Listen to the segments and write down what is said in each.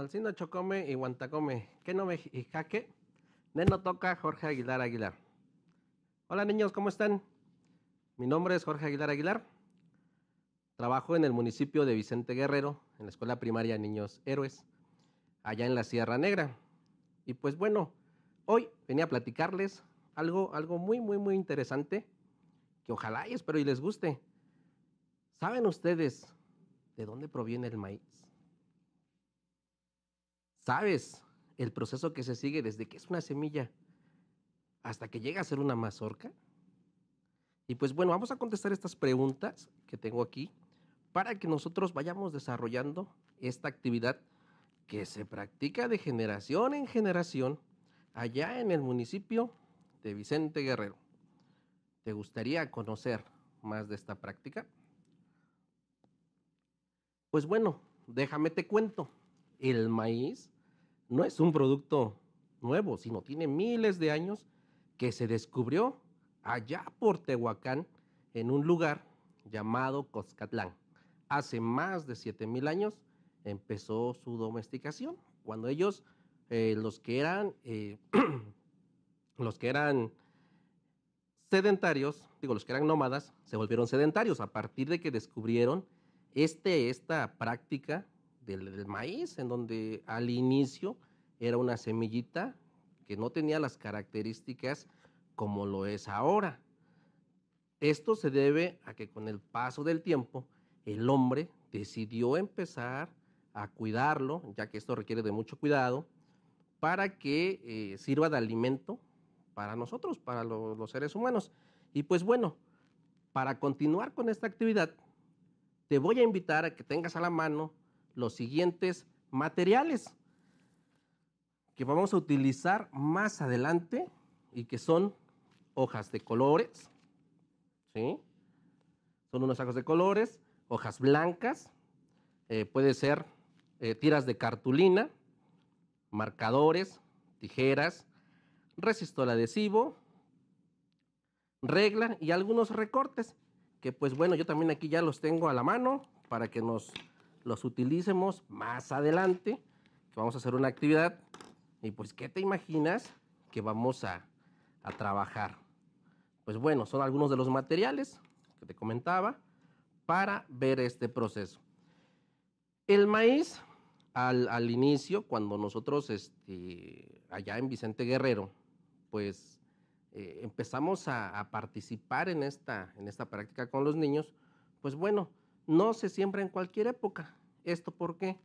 Alcino Chocome y Guantacome. ¿Qué no me jaque? Neno toca Jorge Aguilar Aguilar. Hola niños, ¿cómo están? Mi nombre es Jorge Aguilar Aguilar. Trabajo en el municipio de Vicente Guerrero, en la escuela primaria Niños Héroes, allá en la Sierra Negra. Y pues bueno, hoy venía a platicarles algo, algo muy, muy, muy interesante que ojalá y espero y les guste. ¿Saben ustedes de dónde proviene el maíz? sabes el proceso que se sigue desde que es una semilla hasta que llega a ser una mazorca. Y pues bueno, vamos a contestar estas preguntas que tengo aquí para que nosotros vayamos desarrollando esta actividad que se practica de generación en generación allá en el municipio de Vicente Guerrero. ¿Te gustaría conocer más de esta práctica? Pues bueno, déjame te cuento. El maíz no es un producto nuevo, sino tiene miles de años que se descubrió allá por Tehuacán en un lugar llamado Coscatlán. Hace más de 7000 años empezó su domesticación, cuando ellos, eh, los que eran, eh, los que eran sedentarios, digo, los que eran nómadas, se volvieron sedentarios a partir de que descubrieron este, esta práctica del, maíz, en donde al inicio era una semillita que no tenía las características como lo es ahora. Esto se debe a que con el paso del tiempo el hombre decidió empezar a cuidarlo, ya que esto requiere de mucho cuidado, para que eh, sirva de alimento para nosotros, para los seres humanos. Y pues bueno, para continuar con esta actividad, te voy a invitar a que tengas a la mano los siguientes materiales que vamos a utilizar más adelante y que son hojas de colores, ¿sí? Son unos sacos de colores, hojas blancas, eh, puede ser eh, tiras de cartulina, marcadores, tijeras, resistor adhesivo, regla y algunos recortes, que pues bueno, yo también aquí ya los tengo a la mano para que nos los utilicemos más adelante, que vamos a hacer una actividad. Y pues, ¿qué te imaginas que vamos a, trabajar? Pues bueno, son algunos de los materiales que te comentaba para ver este proceso. El maíz, al, inicio, cuando nosotros, este, allá en Vicente Guerrero, pues eh, empezamos a, participar en esta, en esta práctica con los niños, pues bueno, no se siembra en cualquier época. ¿Esto por qué?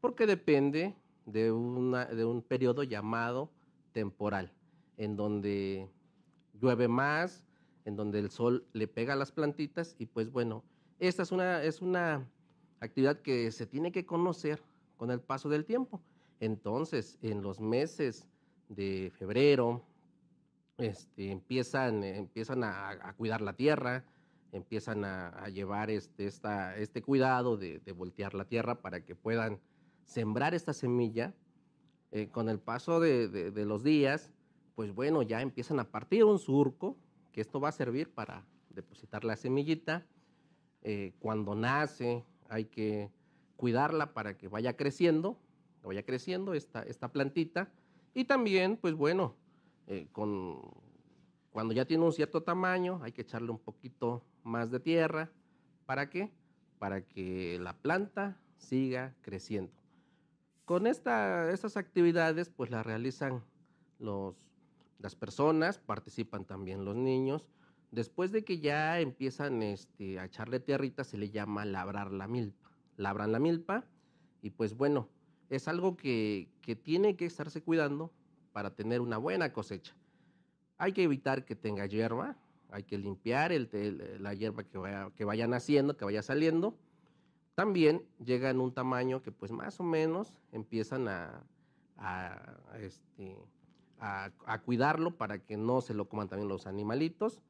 Porque depende de, una, de un periodo llamado temporal, en donde llueve más, en donde el sol le pega a las plantitas y pues bueno, esta es una, es una actividad que se tiene que conocer con el paso del tiempo. Entonces, en los meses de febrero, este, empiezan, empiezan a, a cuidar la tierra, empiezan a, llevar este, este cuidado de, voltear la tierra para que puedan sembrar esta semilla. Eh, con el paso de, los días, pues bueno, ya empiezan a partir un surco, que esto va a servir para depositar la semillita. Eh, cuando nace hay que cuidarla para que vaya creciendo, vaya creciendo esta, esta plantita. Y también, pues bueno, eh, con cuando ya tiene un cierto tamaño, hay que echarle un poquito más de tierra. ¿Para qué? Para que la planta siga creciendo. Con esta, estas actividades, pues las realizan los, las personas, participan también los niños. Después de que ya empiezan este, a echarle tierrita, se le llama labrar la milpa. Labran la milpa y pues bueno, es algo que tiene que estarse cuidando para tener una buena cosecha. Hay que evitar que tenga hierba, hay que limpiar el, eh, la hierba que vaya, que naciendo, que vaya saliendo. También llega en un tamaño que pues más o menos empiezan a, a, este, a, cuidarlo para que no se lo coman también los animalitos.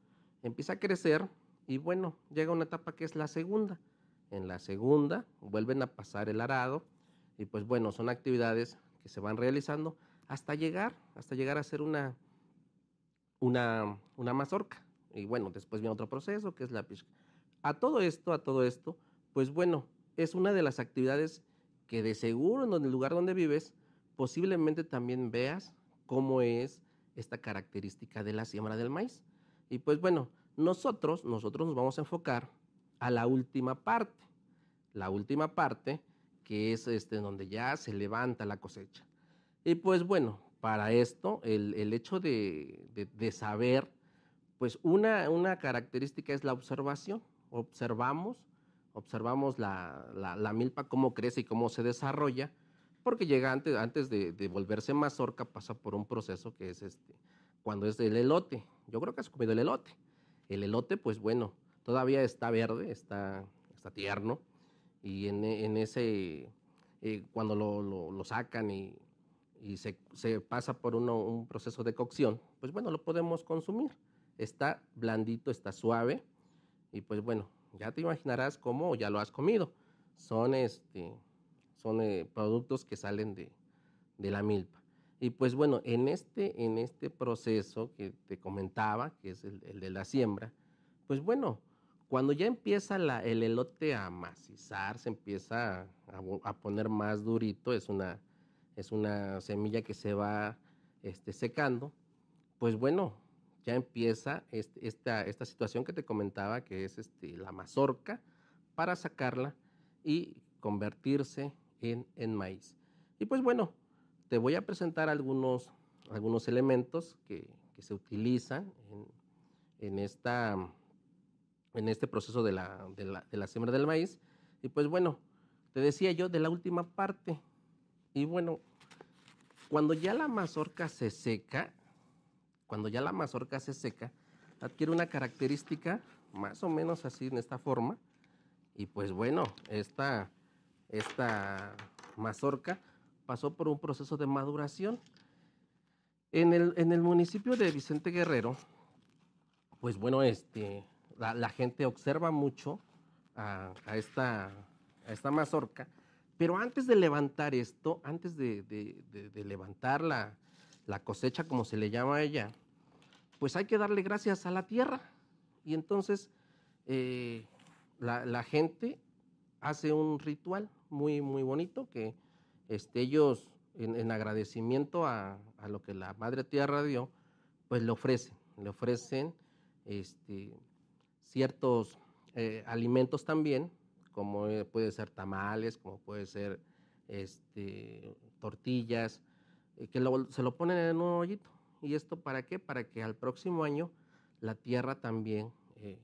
Empieza a crecer y bueno, llega una etapa que es la segunda. En la segunda vuelven a pasar el arado y pues bueno, son actividades que se van realizando hasta llegar, hasta llegar a ser una, una, mazorca. Y bueno, después viene otro proceso que es la pizca. A todo esto, a todo esto, pues bueno, es una de las actividades que de seguro en el lugar donde vives posiblemente también veas cómo es esta característica de la siembra del maíz. Y pues bueno, nosotros, nosotros nos vamos a enfocar a la última parte, la última parte que es este, donde ya se levanta la cosecha. Y pues bueno, para esto, el, hecho de, saber, pues una, una característica es la observación. Observamos, observamos la, milpa, cómo crece y cómo se desarrolla, porque llega antes, de, volverse mazorca, pasa por un proceso que es este, cuando es el elote. Yo creo que has comido el elote. El elote, pues bueno, todavía está verde, está, está tierno, y en, ese, eh, cuando lo sacan y y se, pasa por un proceso de cocción, pues bueno, lo podemos consumir. Está blandito, está suave y pues bueno, ya te imaginarás cómo ya lo has comido. Son, este, son eh, productos que salen de, de la milpa. Y pues bueno, en este, en este proceso que te comentaba, que es el, de la siembra, pues bueno, cuando ya empieza la, el elote a macizar, se empieza a, poner más durito, es una, es una semilla que se va este, secando, pues bueno, ya empieza este, esta, esta, situación que te comentaba, que es este, la mazorca, para sacarla y convertirse en, en, maíz. Y pues bueno, te voy a presentar algunos, algunos elementos que, se utilizan en, esta, en este proceso de la, de, la, de la, siembra del maíz. Y pues bueno, te decía yo de la última parte, y bueno, cuando ya la mazorca se seca, cuando ya la mazorca se seca, adquiere una característica más o menos así en esta forma. Y pues bueno, esta, esta mazorca pasó por un proceso de maduración. En el, en el municipio de Vicente Guerrero, pues bueno, este, la, gente observa mucho a, esta, a esta mazorca pero antes de levantar esto, antes de, levantar la, cosecha, como se le llama a ella, pues hay que darle gracias a la tierra. Y entonces eh, la, gente hace un ritual muy, muy bonito que este, ellos, en, agradecimiento a, lo que la Madre Tierra dio, pues le ofrecen, le ofrecen este, ciertos eh, alimentos también como eh, puede ser tamales, como puede ser este, tortillas, eh, que se lo ponen en un hoyito. ¿Y esto para qué? Para que al próximo año la tierra también eh,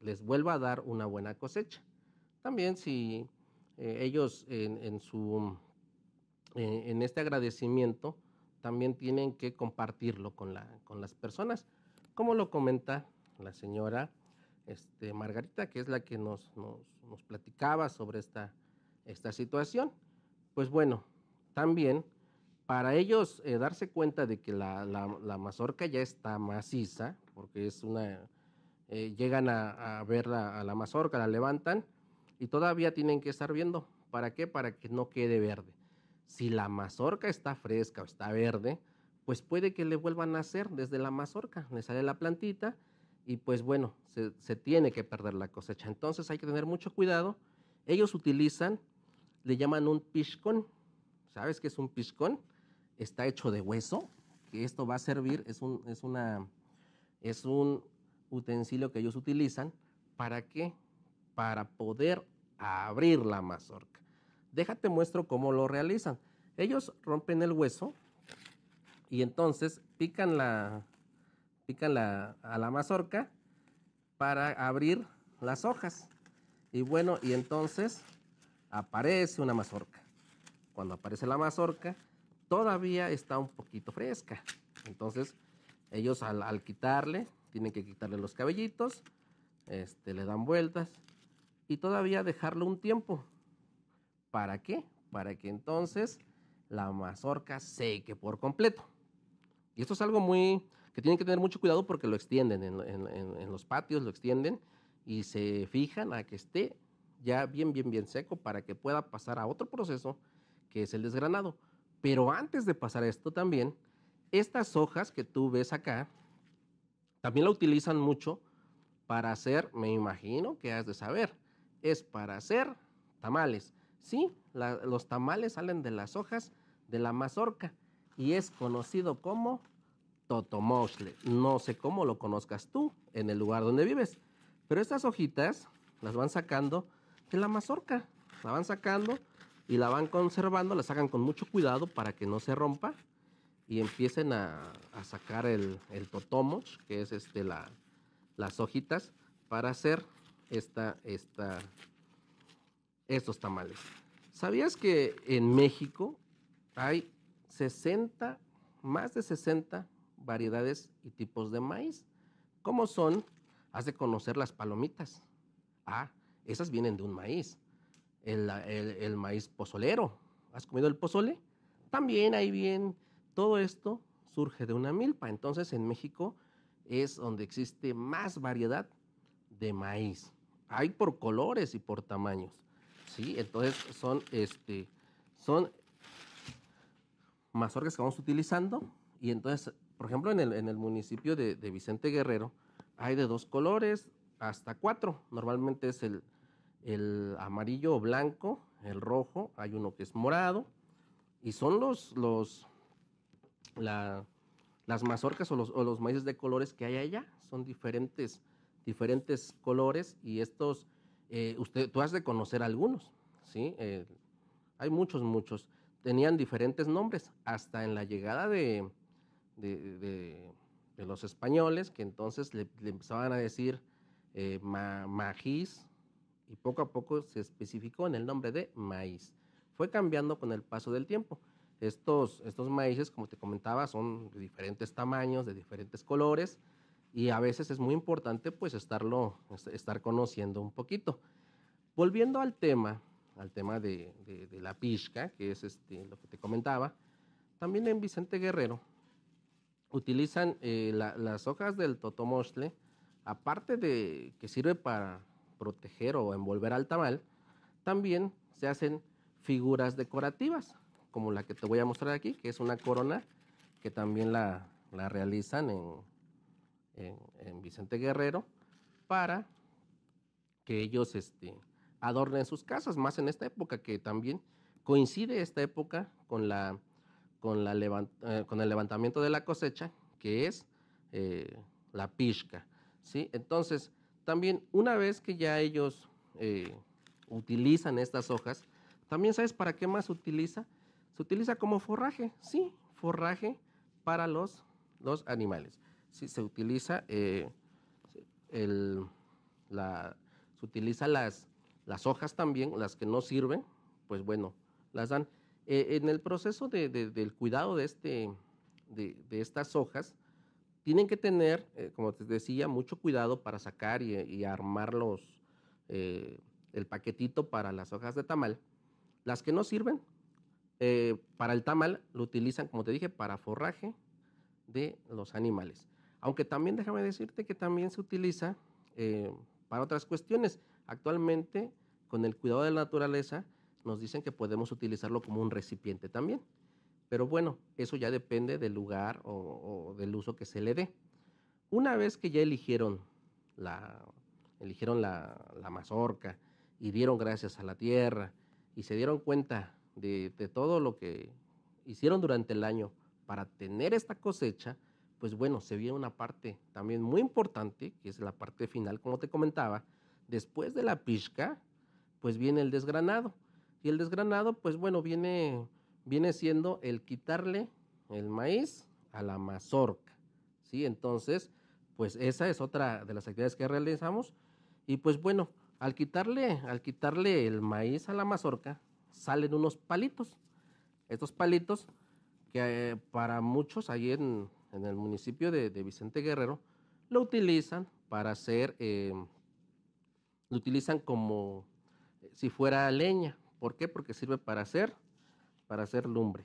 les vuelva a dar una buena cosecha. También si ellos en, su, en este agradecimiento también tienen que compartirlo con, las personas, como lo comenta la señora este, Margarita, que es la que nos, nos platicaba sobre esta, esta situación. Pues bueno, también para ellos eh, darse cuenta de que la, mazorca ya está maciza, porque es una, eh, llegan a, ver a la mazorca, la levantan y todavía tienen que estar viendo. ¿Para qué? Para que no quede verde. Si la mazorca está fresca o está verde, pues puede que le vuelvan a hacer desde la mazorca, le sale la plantita y pues bueno, se, tiene que perder la cosecha. Entonces hay que tener mucho cuidado. Ellos utilizan, le llaman un piscón. ¿Sabes qué es un piscón? Está hecho de hueso, que esto va a servir, es un, es una, es un utensilio que ellos utilizan. ¿Para qué? Para poder abrir la mazorca. Déjate muestro cómo lo realizan. Ellos rompen el hueso y entonces pican la, pican la, a la mazorca para abrir las hojas. Y bueno, y entonces aparece una mazorca. Cuando aparece la mazorca, todavía está un poquito fresca. Entonces, ellos al, quitarle, tienen que quitarle los cabellitos, este, le dan vueltas y todavía dejarlo un tiempo. ¿Para qué? Para que entonces la mazorca seque por completo. Y esto es algo muy, que tienen que tener mucho cuidado porque lo extienden en, los patios, lo extienden y se fijan a que esté ya bien, bien, bien seco para que pueda pasar a otro proceso que es el desgranado. Pero antes de pasar a esto también, estas hojas que tú ves acá, también la utilizan mucho para hacer, me imagino que has de saber, es para hacer tamales. Sí, los tamales salen de las hojas de la mazorca y es conocido como Totomochle, No sé cómo lo conozcas tú en el lugar donde vives. Pero estas hojitas las van sacando de la mazorca. La van sacando y la van conservando. La sacan con mucho cuidado para que no se rompa. Y empiecen a, sacar el, el totomoch, que es este, las hojitas, para hacer esta, estos tamales. ¿Sabías que en México hay 60, más de 60 variedades y tipos de maíz. ¿Cómo son? Has de conocer las palomitas. Ah, esas vienen de un maíz. El, maíz pozolero. ¿Has comido el pozole? También ahí bien. Todo esto surge de una milpa. Entonces en México es donde existe más variedad de maíz. Hay por colores y por tamaños. ¿sí? Entonces son, este, son mazorcas que vamos utilizando y entonces por ejemplo, en el, municipio de, Vicente Guerrero hay de dos colores hasta cuatro. Normalmente es el, amarillo o blanco, el rojo, hay uno que es morado. Y son los, los las mazorcas o los, maíces de colores que hay allá. Son diferentes, diferentes colores y estos, eh, usted, tú has de conocer algunos, ¿sí? Eh, hay muchos, muchos. Tenían diferentes nombres. Hasta en la llegada de, de, los españoles, que entonces le, empezaban a decir eh, y poco a poco se especificó en el nombre de maíz. Fue cambiando con el paso del tiempo. Estos, estos maíces, como te comentaba, son de diferentes tamaños, de diferentes colores, y a veces es muy importante pues estarlo, estar conociendo un poquito. Volviendo al tema, al tema de, de la pizca, que es este, lo que te comentaba, también en Vicente Guerrero utilizan eh, las hojas del totomostle, aparte de que sirve para proteger o envolver al tamal, también se hacen figuras decorativas, como la que te voy a mostrar aquí, que es una corona que también la, realizan en, Vicente Guerrero para que ellos este, adornen sus casas, más en esta época que también coincide esta época con la eh, con, el levantamiento de la cosecha, que es eh, la pizca. ¿sí? Entonces, también una vez que ya ellos eh, utilizan estas hojas, también sabes para qué más se utiliza? Se utiliza como forraje, sí, forraje para los, animales. se utiliza se las, las hojas también, las que no sirven, pues bueno, las dan. Eh, en el proceso del cuidado de, este, de, estas hojas, tienen que tener, eh, como te decía, mucho cuidado para sacar y, y armar eh, el paquetito para las hojas de tamal. Las que no sirven para el tamal lo utilizan, como te dije, para forraje de los animales. Aunque también déjame decirte que también se utiliza para otras cuestiones. Actualmente, con el cuidado de la naturaleza, nos dicen que podemos utilizarlo como un recipiente también. Pero bueno, eso ya depende del lugar o, del uso que se le dé. Una vez que ya eligieron la, eligieron la, mazorca y dieron gracias a la tierra y se dieron cuenta de, de todo lo que hicieron durante el año para tener esta cosecha, pues bueno, se viene una parte también muy importante, que es la parte final, como te comentaba. Después de la pizca, pues viene el desgranado. Y el desgranado, pues bueno, viene, viene siendo el quitarle el maíz a la mazorca. ¿sí? Entonces, pues esa es otra de las actividades que realizamos. Y pues bueno, al quitarle, al quitarle el maíz a la mazorca, salen unos palitos. Estos palitos que eh, para muchos ahí en, el municipio de, Vicente Guerrero lo utilizan para hacer, eh, lo utilizan como si fuera leña, ¿Por qué? Porque sirve para hacer, para hacer lumbre.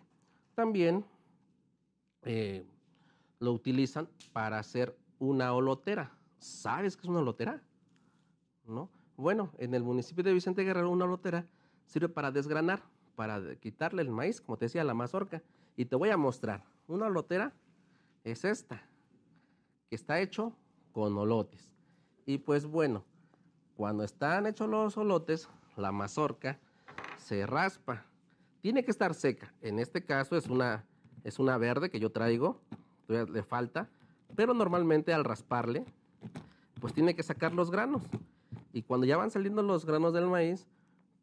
También eh, lo utilizan para hacer una olotera. ¿Sabes qué es una olotera? ¿No? Bueno, en el municipio de Vicente Guerrero una olotera sirve para desgranar, para quitarle el maíz, como te decía, la mazorca. Y te voy a mostrar. Una olotera es esta, que está hecho con olotes. Y pues bueno, cuando están hechos los olotes, la mazorca se raspa. Tiene que estar seca. En este caso es una, es una verde que yo traigo, le falta, pero normalmente al rasparle, pues tiene que sacar los granos. Y cuando ya van saliendo los granos del maíz,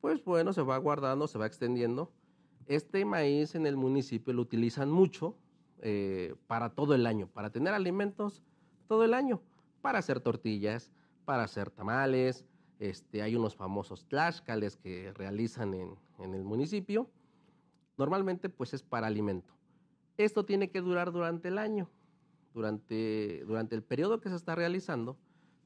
pues bueno, se va guardando, se va extendiendo. Este maíz en el municipio lo utilizan mucho eh, para todo el año, para tener alimentos todo el año, para hacer tortillas, para hacer tamales, este, hay unos famosos tlaxcales que realizan en, el municipio. Normalmente pues es para alimento. Esto tiene que durar durante el año. Durante, el periodo que se está realizando,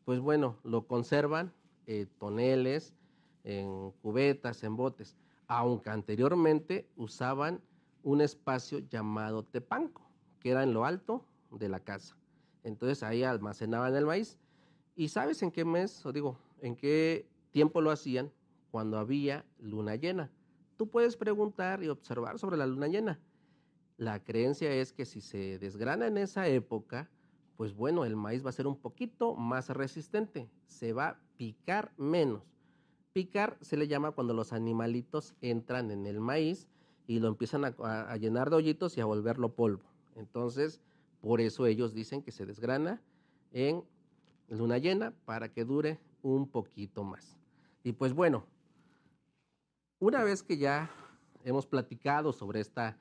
pues bueno, lo conservan en eh, toneles, en cubetas, en botes, aunque anteriormente usaban un espacio llamado tepanco, que era en lo alto de la casa. Entonces ahí almacenaban el maíz. ¿Y sabes en qué mes, o digo, en qué tiempo lo hacían cuando había luna llena. Tú puedes preguntar y observar sobre la luna llena. La creencia es que si se desgrana en esa época, pues bueno, el maíz va a ser un poquito más resistente, se va a picar menos. Picar se le llama cuando los animalitos entran en el maíz y lo empiezan a, llenar de hoyitos y a volverlo polvo. Entonces, por eso ellos dicen que se desgrana en luna llena para que dure un poquito más. Y pues bueno, una vez que ya hemos platicado sobre esta,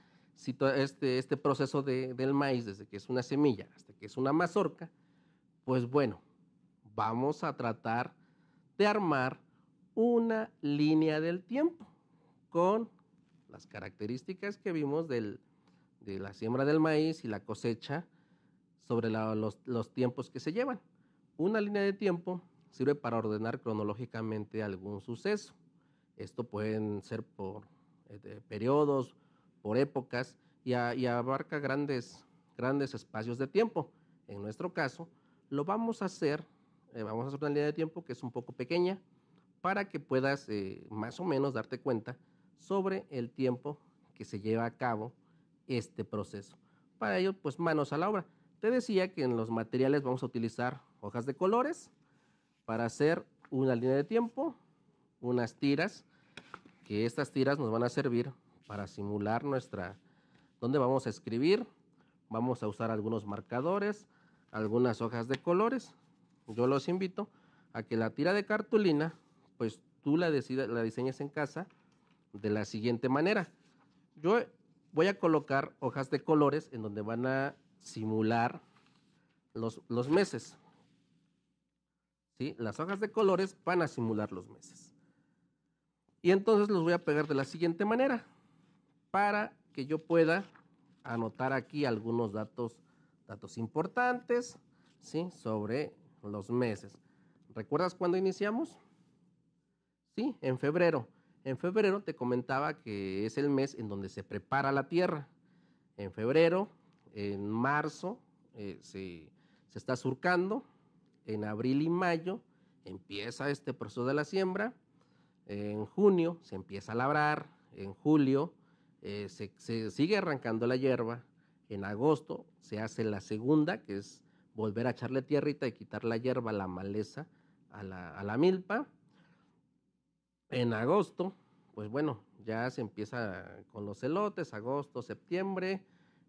este, este proceso del maíz, desde que es una semilla hasta que es una mazorca, pues bueno, vamos a tratar de armar una línea del tiempo con las características que vimos de la siembra del maíz y la cosecha sobre los, los tiempos que se llevan. Una línea de tiempo Sirve para ordenar cronológicamente algún suceso. Esto pueden ser por este, periodos, por épocas y, abarca grandes, grandes espacios de tiempo. En nuestro caso, lo vamos a hacer, eh, vamos a hacer una línea de tiempo que es un poco pequeña para que puedas eh, más o menos darte cuenta sobre el tiempo que se lleva a cabo este proceso. Para ello, pues manos a la obra. Te decía que en los materiales vamos a utilizar hojas de colores, para hacer una línea de tiempo, unas tiras, que estas tiras nos van a servir para simular nuestra, donde vamos a escribir, vamos a usar algunos marcadores, algunas hojas de colores. Yo los invito a que la tira de cartulina, pues tú la, la diseñes en casa de la siguiente manera. Yo voy a colocar hojas de colores en donde van a simular los meses. Las hojas de colores van a simular los meses. Y entonces los voy a pegar de la siguiente manera, para que yo pueda anotar aquí algunos datos, datos importantes ¿sí? sobre los meses. ¿Recuerdas cuándo iniciamos? Sí, en febrero. En febrero te comentaba que es el mes en donde se prepara la tierra. En febrero, en marzo, eh, se está surcando, en abril y mayo empieza este proceso de la siembra, en junio se empieza a labrar, en julio eh, se, sigue arrancando la hierba, en agosto se hace la segunda, que es volver a echarle tierrita y quitar la hierba, la maleza a la, milpa. En agosto, pues bueno, ya se empieza con los elotes, agosto, septiembre,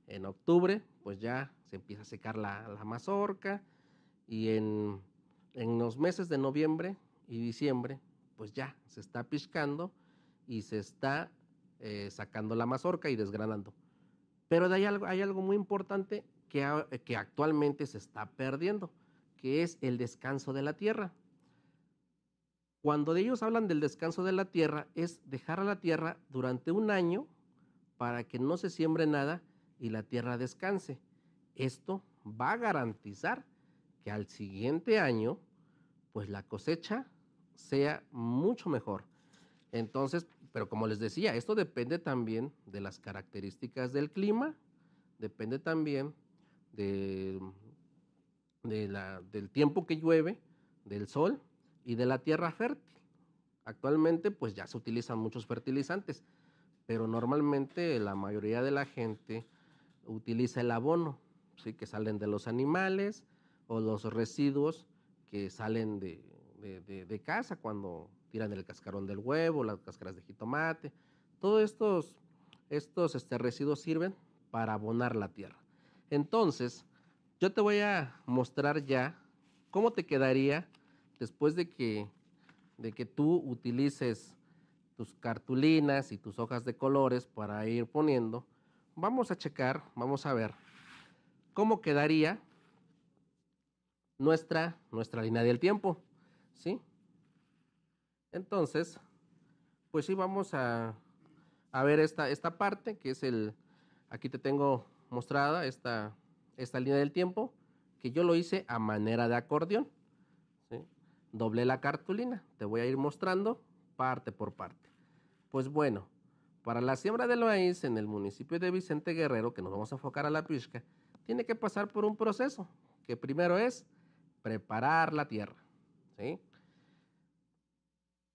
en octubre, pues ya se empieza a secar la mazorca, y en, los meses de noviembre y diciembre, pues ya se está piscando y se está eh, sacando la mazorca y desgranando. Pero de ahí hay algo, muy importante que, que actualmente se está perdiendo, que es el descanso de la tierra. Cuando ellos hablan del descanso de la tierra, es dejar a la tierra durante un año para que no se siembre nada y la tierra descanse. Esto va a garantizar que al siguiente año, pues la cosecha sea mucho mejor. Entonces, pero como les decía, esto depende también de las características del clima, depende también del tiempo que llueve, del sol y de la tierra fértil. Actualmente, pues ya se utilizan muchos fertilizantes, pero normalmente la mayoría de la gente utiliza el abono, ¿sí? que salen de los animales, o los residuos que salen de, casa cuando tiran el cascarón del huevo, las cáscaras de jitomate. Todos estos, estos este, residuos sirven para abonar la tierra. Entonces, yo te voy a mostrar ya cómo te quedaría después de que, de que tú utilices tus cartulinas y tus hojas de colores para ir poniendo. Vamos a checar, vamos a ver cómo quedaría nuestra, nuestra línea del tiempo, ¿sí? Entonces, pues sí, vamos a, a ver esta, esta parte que es el, aquí te tengo mostrada esta, esta línea del tiempo, que yo lo hice a manera de acordeón. ¿sí? Doblé la cartulina, te voy a ir mostrando parte por parte. Pues bueno, para la siembra del maíz en el municipio de Vicente Guerrero, que nos vamos a enfocar a la pisca, tiene que pasar por un proceso, que primero es preparar la tierra. ¿sí?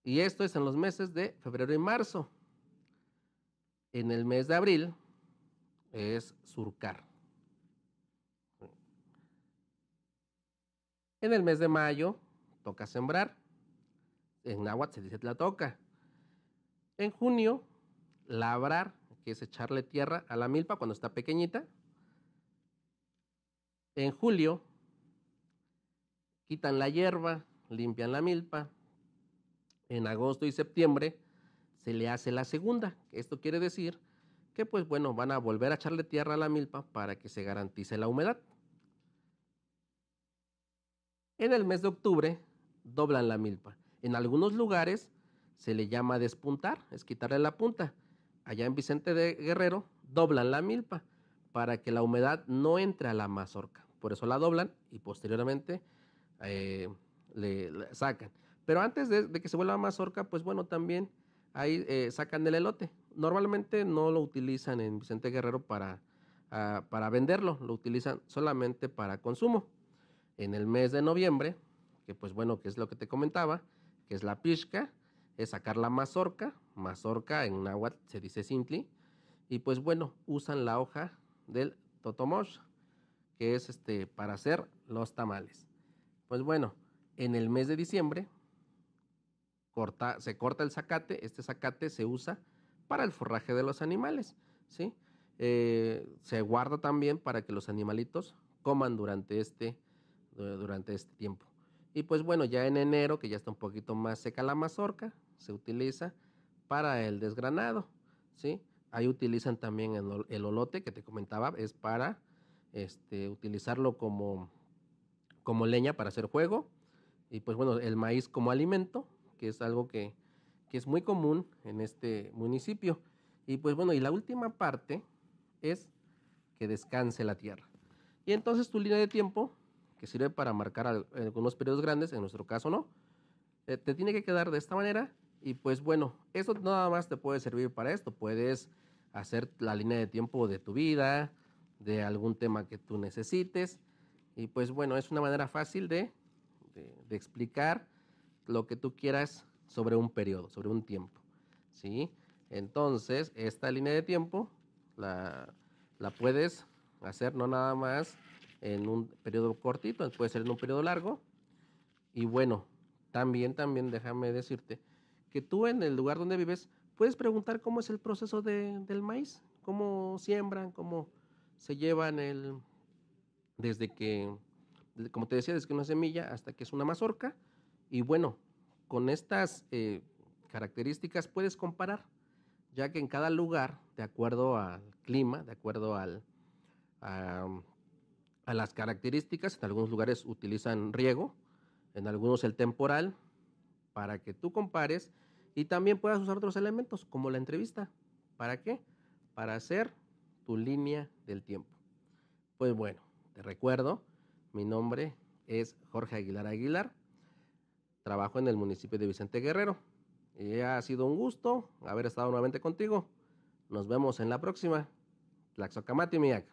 Y esto es en los meses de febrero y marzo. En el mes de abril es surcar. En el mes de mayo toca sembrar. En náhuatl se dice la toca. En junio, labrar, que es echarle tierra a la milpa cuando está pequeñita. En julio, quitan la hierba, limpian la milpa. En agosto y septiembre se le hace la segunda. Esto quiere decir que pues bueno, van a volver a echarle tierra a la milpa para que se garantice la humedad. En el mes de octubre doblan la milpa. En algunos lugares se le llama despuntar, es quitarle la punta. Allá en Vicente de Guerrero doblan la milpa para que la humedad no entre a la mazorca. Por eso la doblan y posteriormente eh, le, sacan. Pero antes de, que se vuelva mazorca, pues bueno, también ahí eh, sacan el elote. Normalmente no lo utilizan en Vicente Guerrero para, ah, para venderlo, lo utilizan solamente para consumo. En el mes de noviembre, que pues bueno, que es lo que te comentaba, que es la pizca, es sacar la mazorca, mazorca en náhuatl se dice simply, y pues bueno, usan la hoja del totomosh, que es este, para hacer los tamales. Pues bueno, en el mes de diciembre corta, se corta el zacate, este zacate se usa para el forraje de los animales, ¿sí? Eh, se guarda también para que los animalitos coman durante este, durante este tiempo. Y pues bueno, ya en enero, que ya está un poquito más seca la mazorca, se utiliza para el desgranado, ¿sí? Ahí utilizan también el, el olote que te comentaba, es para este, utilizarlo como como leña para hacer fuego. Y pues bueno, el maíz como alimento, que es algo que, que es muy común en este municipio. Y pues bueno, y la última parte es que descanse la tierra. Y entonces tu línea de tiempo, que sirve para marcar algunos periodos grandes, en nuestro caso no, eh, te tiene que quedar de esta manera. Y pues bueno, eso nada más te puede servir para esto. Puedes hacer la línea de tiempo de tu vida, de algún tema que tú necesites. Y pues bueno, es una manera fácil de, explicar lo que tú quieras sobre un periodo, sobre un tiempo. ¿sí? Entonces, esta línea de tiempo la, puedes hacer no nada más en un periodo cortito, puede ser en un periodo largo. Y bueno, también, también déjame decirte que tú en el lugar donde vives puedes preguntar cómo es el proceso del maíz, cómo siembran, cómo se llevan el, desde que, como te decía, desde que una semilla hasta que es una mazorca. Y bueno, con estas eh, características puedes comparar, ya que en cada lugar, de acuerdo al clima, de acuerdo al, a, a las características, en algunos lugares utilizan riego, en algunos el temporal, para que tú compares y también puedas usar otros elementos como la entrevista. ¿Para qué? Para hacer tu línea del tiempo. Pues bueno, te recuerdo, mi nombre es Jorge Aguilar Aguilar. Trabajo en el municipio de Vicente Guerrero. Y ha sido un gusto haber estado nuevamente contigo. Nos vemos en la próxima. Tlaxocamati Miak.